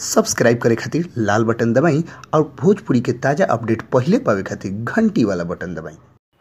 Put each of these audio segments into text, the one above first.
subscribe करे खातिर लाल button दबाई और भोजपुरी के ताज़ा अपडेट पहले पावे खातिर घंटी वाला बटन दबाई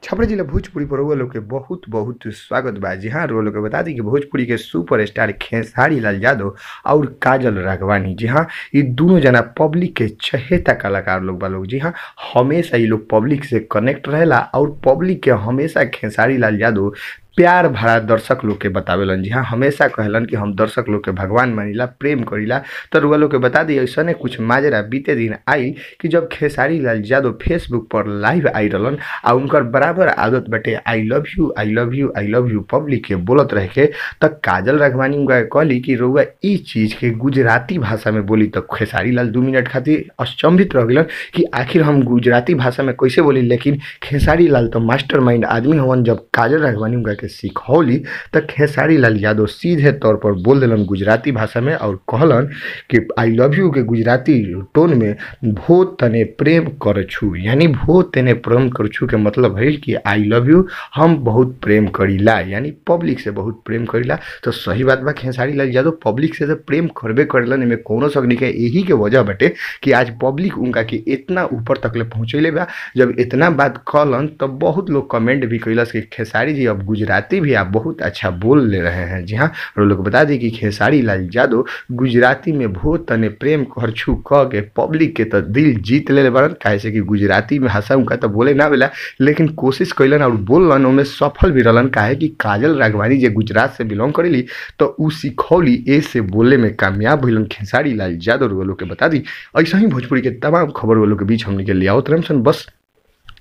छपरा जिला भोजपुरी पर रउआ लोग के बहुत बहुत स्वागत बा जी हाँ रउआ लोग के बता दी कि भोजपुरी के सुपर स्टार खेसारी लाल यादव और काजल राघवानी जी हाँ ये दोनों जना पब्लिक के चहेता कलाकार लोग बा लोग जी हाँ हमेशा ये लोग पब्लिक से कनेक्ट रहेला और पब्लिक के हमेशा खेसारी लाल यादव प्यार भरा दर्शक लोग के बतावेलन जी हाँ हमेशा कहलन कि हम दर्शक लोग के भगवान मानिला प्रेम करीला तो रुआ लोग के बता दी ऐसा ने कुछ माजरा बीते दिन आई कि जब खेसारी लाल यादव फेसबुक पर लाइव आई रहन आ उनकर बराबर आदत बटे I love you I love you I love you public के बोलत रह के तब काजल रघवानी उनका कहली कि रुआ ई चीज के गुजराती भाषा में बोली तो खेसारी लाल दू मिनट खातिर अचंभित रह गलन कि आखिर हम गुजराती भाषा में कैसे बोली लेकिन खेसारी लाल तो मास्टर माइंड आदमी हवन जब काजल रघवानी उनका के सिखौली त खेसारी लाल यादव सीधे तौर पर बोल दिलन गुजराती भाषा में और कहलन कि आई लव यू के गुजराती टोन में भो तने प्रेम कर छू यानी भो तने प्रेम कर छू के मतलब है कि आई लव यू हम बहुत प्रेम करीला यानी पब्लिक से बहुत प्रेम करीला तो सही बात बा खेसारी लाल यादव पब्लिक से प्रेम करबे करलन में कोनो शक नहीं है यही के वजह बटे कि आज पब्लिक उनका के इतना ऊपर तक ले पहुँचैले बा जब इतना बात कहलन तब बहुत लोग कमेंट भी कैलस कि खेसारी जी अब गुजरात गुजराती भी आप बहुत अच्छा बोल ले रहे हैं जी हाँ और लोग बता दें कि खेसारी लाल यादव गुजराती में बहुत तने प्रेम कर छू कह के पब्लिक के तो दिल जीत ले बड़न कहे से कि गुजराती में हंसा उनका तो बोले ना बोला लेकिन कोशिश कैलन और बोलन उनमें सफल भी रहन कहे कि काजल राघवानी जो गुजरात से बिलोंग ली तो उ सिखौली ए से बोले में कामयाब हुई खेसारी लाल यादव लोग के बता दी ऐसा ही भोजपुरी के तमाम खबर वो लोग के बीच हमने के लिए आओ बस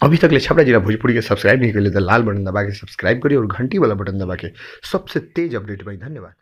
अभी तक छपरा जिला भोजपुरी के सब्सक्राइब नहीं कर लिए तो लाल बटन दबा के सब्सक्राइब करिए और घंटी वाला बटन दबा के सबसे तेज अपडेट भाई धन्यवाद